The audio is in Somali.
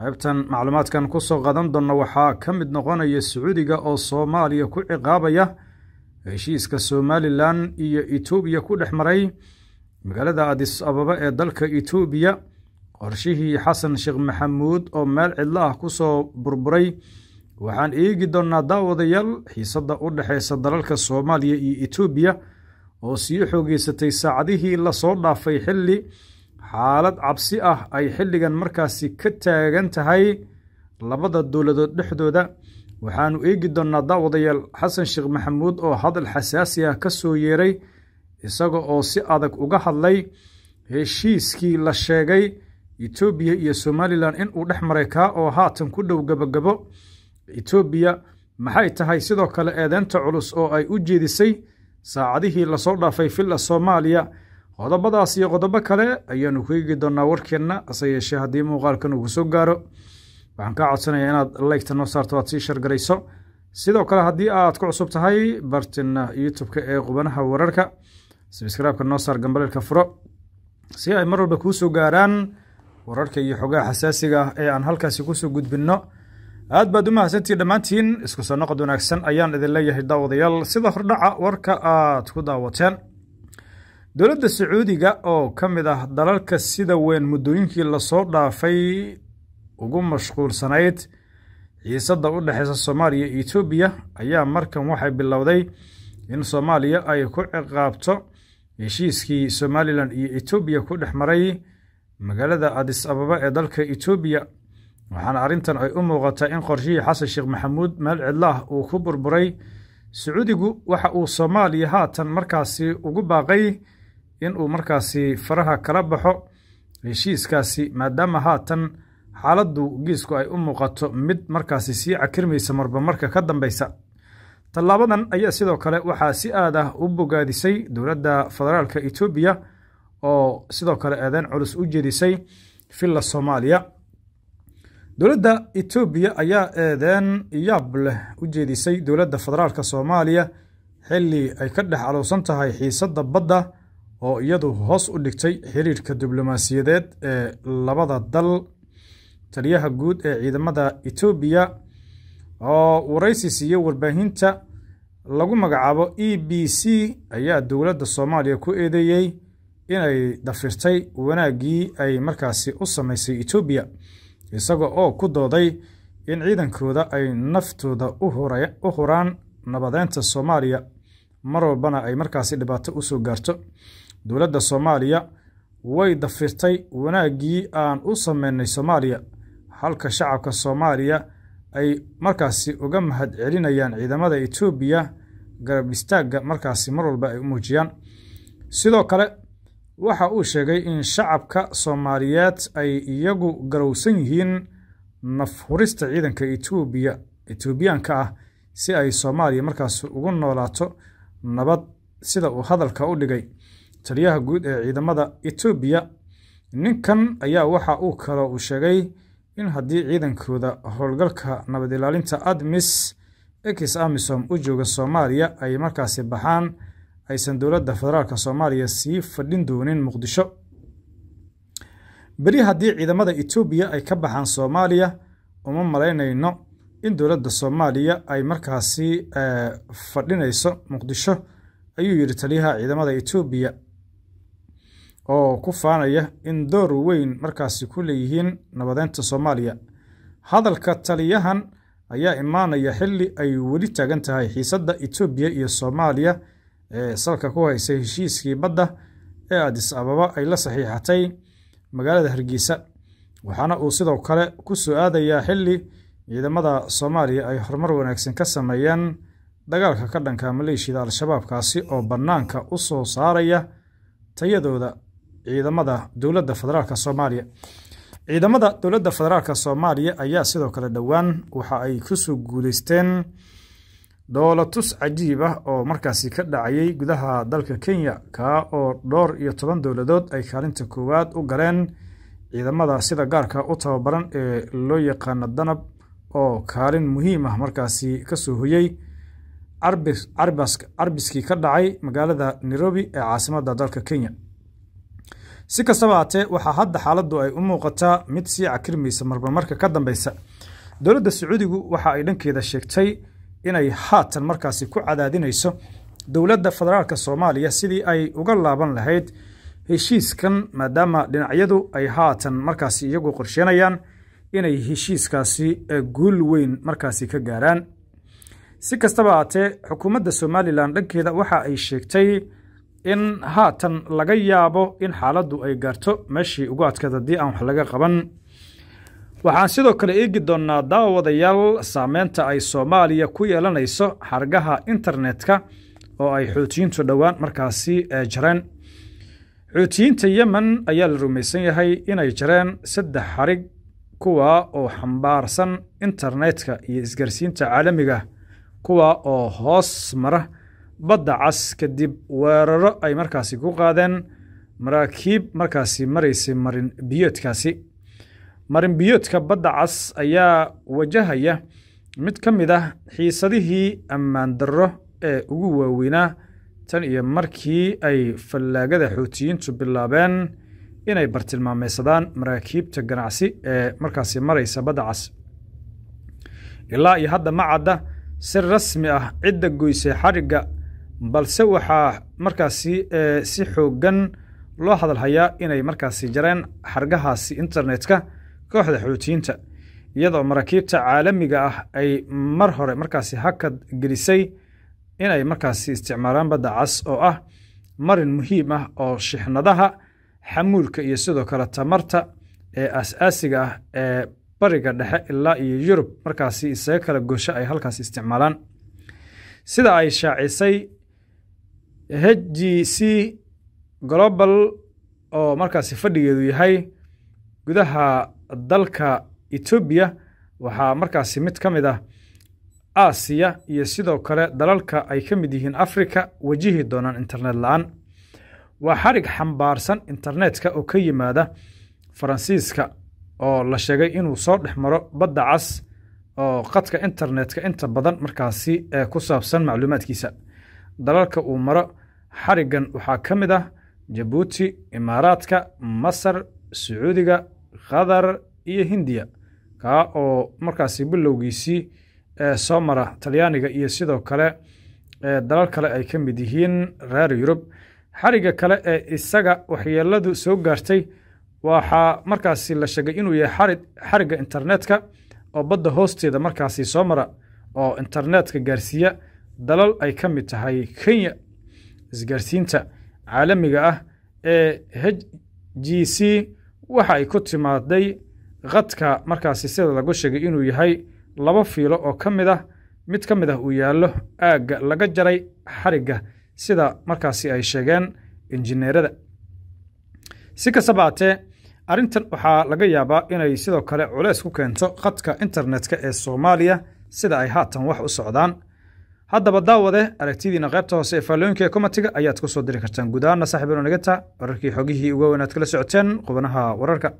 qaybtan macluumaadkan kusoo qaadan doonno waxaa ka mid noqonaya sacuudiga oo soomaaliya ku ciqaabaya heshiiska somalilan iyo etoobiya ku dhex maray magaalada adis ababa ee dalka etoobiya qorshihii xasan sheekh maxamuud oo meel cidlo ah kusoo burburay waxaan eegi doonnaa daawadayaal xiisadda u dhexaysa dalalka soomaaliya iyo etoobiya oo sii xoogeysatay saacadihii lasoo dhaafay xilli xaalad cabsi ah ay xilligan markaasi ka taagan tahay labada dowladood dhexdooda waxaanu eegi doonnaa daawadayaal xasan sheekh maxamuud oo hadal xasaasi ah ka soo yeeray isaga oo si adag uga hadlay heshiiskii la sheegay etoobiya iyo somalilan in uu dhex maray kaa oo haatan ku dhow gebogebo etoobiya maxay tahay sidoo kale eedeynta culus oo ay u jeedisay saacadihii lasoo dhaafay villa soomaaliya qodobadaas iyo qodobo kale ayaanu ku eegi doonaa warkeenna hase yeeshee haddii muuqaalkan uu kusoo gaaro waxaan kaa codsanayaa inaad laygta noo saarto aad sii shargarayso sidoo kale haddii aad ku cusub tahay bartina youtube-ka ee qubanaha wararka sbskraibka noo saar gambaleelka furo si ay mar walba kuu soo gaaraan wararka iyo xogaha xasaasiga ah ee aan halkaasi kusoo gudbinno aad baad u mahadsantihi dhammaantiin isku soo noqod wanaagsan ayaan idin leeyahay daawadayaal sida hordhaca warka aad ku daawateen dowladda sacuudiga oo ka mid ah dalalka sida weyn muddooyinkii lasoo dhaafay ugu mashquulsanayd xiisadda u dhexeysa soomaaliya iyo etoobiya ayaa markan waxay bilowday in soomaaliya ay ku ciqaabto heshiiskii somalilan iyo etoobiya ku dhex maray magaalada adis ababa ee dalka etoobiya waxaana arrintan ay u muuqataa in qorshihii xasan sheekh maxamuud meel cidlaah uu ku burburay sacuudigu waxa uu soomaaliya haatan markaasi ugu baaqay in uu markaasi faraha kala baxo heshiiskaasi maadaama haatan xaaladdu geesku ay u muuqato mid markaasi sii cakirmaysa marba marka ka dambaysa tallaabadan ayaa sidoo kale waxaa si aad ah u bogaadisay dowladda federaalka etoobiya oo sidoo kale eedeen culus u jeedisay filla soomaaliya dowladda etoobiya ayaa eedeen yaab leh u jeedisay dowladda federaalka soomaaliya xilli ay ka dhex aluusan tahay xiisadda badda oo iyadu hoos u dhigtay xiriirka diblomaasiyadeed ee labada dal taliyaha guud ee ciidamada etoobiya oo waraysi siiyey warbaahinta lagu magacaabo e b c ayaa dowladda soomaaliya ku eedeeyey inay dafirtay wanaaggii ay markaasi u samaysay etoobiya isaga oo ku dooday in ciidankooda ay naftooda u huraan nabadeynta soomaaliya mar walbana ay markaasi dhibaato u soo gaarto dowladda soomaaliya way dafirtay wanaaggii aan u sameynay soomaaliya halka shacabka soomaaliya ay markaasi uga mahad celinayaan ciidamada etoobiya garab istaagga markaasi mar walba ay u muujiyaan sidoo kale waxa uu sheegay in shacabka soomaaliyeed ay iyagu garowsan yihiin nafhurista ciidanka etoobiya etoobiyaanka ah si ay soomaaliya markaasi ugu noolaato nabad sida uu hadalka u dhigay taliyaha guud ee ciidamada Itoobiya ninkan ayaa waxa uu kale u sheegay in haddii ciidankooda howlgalka nabad ilaalinta ADMIS ex amisom u jooga Soomaaliya ay markaasi baxaan aysan dowladda federaalka Soomaaliya sii fadhin doonin Muqdisho beri haddii ciidamada Itoobiya ay ka baxaan Soomaaliya uma malaynayno in dowladda Soomaaliya ay markaasi eh, fadhinayso Muqdisho ayuu yiri taliyaha ciidamada Itoobiya oo ku faanaya in door weyn markaasi ku leeyihiin nabadeynta soomaaliya hadalka taliyahan ayaa imaanaya xilli ay weli taagan tahay xiisadda etoobiya iyo soomaaliya ee salka ku haysa heshiiskii badda ee adis ababa ay la saxiixatay magaalada hargeysa waxaana uu sidoo kale ku soo aadayaa xilli ciidamada soomaaliya ay horumar wanaagsan ka sameeyeen dagaalka ka dhanka maleeshiyada al-shabaabkaasi oo bannaanka u soo saaraya tayadooda ciidamada dowladda federaalka soomaaliya ciidamada dowladda federaalka soomaaliya ayaa sidoo kale dhowaan waxa ay kusoo guuleysteen dhoolatus cajiib ah oo markaasi ka dhacayay gudaha dalka kenya kaa oo dhowr iyo toban dowladood ay kaalinta koowaad u galeen ciidamada sida gaarka u tababaran ee loo yaqaano danab oo kaalin muhiim ah markaasi kasoo hoyey carbiskii ka dhacay magaalada nairobi ee caasimadda dalka kenya si kastaba haatee waxaa hadda xaaladdu ay u muuqataa mid sii cakirmaysa marba ka dambaysa dowladda sacuudigu waxa ay dhankeeda sheegtay inay haatan markaasi ku cadaadinayso dowladda federaalka soomaaliya sidii ay uga laaban lahayd heshiiskan maadaama dhinacyadu ay haatan markaasi iyagu qorsheenayaan inay heshiiskaasi e, guul weyn markaasi ka gaaraan si kastaba haatee xukuumadda somalilan dhankeeda waxa ay sheegtay in haatan laga yaabo in xaaladdu ay gaarto meeshii ugu adkad haddii aan wax laga qaban waxaan sidoo kale eegi doonnaa daawadayaal saameynta ay soomaaliya ku yeelanayso xargaha internetka oo ay xuutiyiintu dhowaan markaasi jareen xuutiyiinta yemen ayaa la rumaysan yahay inay jareen saddex xarig kuwa oo xambaarsan internetka iyo isgaarsiinta caalamiga kuwa oo hoos mara badda cas kadib weeraro ay markaasi ku qaadeen maraakiib markaasi maraysay marin biyoodkaasi marin biyoodka badda cas ayaa wajahaya mid ka mid ah xiisadihii ammaan darro ee ugu waaweynaa tan iyo markii ay fallaagada xuutiyiintu bilaabeen inay bartilmaameysadaan maraakiibta ganacsi ee markaasi maraysa badda cas ilaa iyo hadda ma cadda si rasmi ah cidda goysay xarigga balse waxaa markaasi eh, si xoogan loo hadalhayaa inay markaasi jareen xargahaasi internetka kooxda xuutiyiinta iyadoo maraakiibta caalamiga ah ay mar hore markaasi hakad gelisay inay markaasi isticmaalaan badda cas oo ah marin muhiim ah oo shixnadaha xamuulka iyo sidoo kale tamarta ee aas-aasiga ah ee bariga dhexe ilaa iyo yurub markaasi isaga kala gosho ay halkaas isticmaalaan sida ay shaacisay h g c global oo markaasi fadhigeedu yahay gudaha dalka etoobiya waxaa markaasi mid ka mid ah aasiya iyo sidoo kale dalalka ay ka mid yihiin afrika wajihi doonaan internet la-aan waa xarig xambaarsan internetka oo ka yimaada faransiiska oo la sheegay inuu soo dhex maro badda cas oo qadka internetka inta badan markaasi ee ku saabsan macluumaadkiisa dalalka uu maro xariggan waxaa ka mid ah jabuuti imaaraadka masar sacuudiga qatar iyo hindiya kaa oo markaasi bilowgiisii soo mara talyaaniga iyo sidoo kale dalal kale ay ka mid yihiin reer yurub xarigga kale ee isaga waxyeeladu soo gaartay waxaa markaasi la sheegay inuu yahay xarigga internetka oo badda hoosteeda markaasi soo mara oo internetka gaarsiiya dalal ay ka mid tahay kenya isgaarsiinta caalamiga ah ee h g c waxa ay ku timaaday khadka markaasi sida lagu sheegay inuu yahay laba fiilo oo ka mid ah mid ka mid ah uu yaallo aagga laga jaray xarigga sida markaasi ay sheegeen injineerada si kastaba haatee arrintan waxaa laga yaabaa inay sidoo kale culeys ku keento khadka internetka ee soomaaliya sida ay haatan wax u socdaan haddaba daawade aragtidiina qaybta hoose ee faallooyinka ee komatiga ayaad ku soo diri kartaan guud ahaana saaxiibano naga wararkii xogihii uga weynaad kala socoteen qubanaha wararka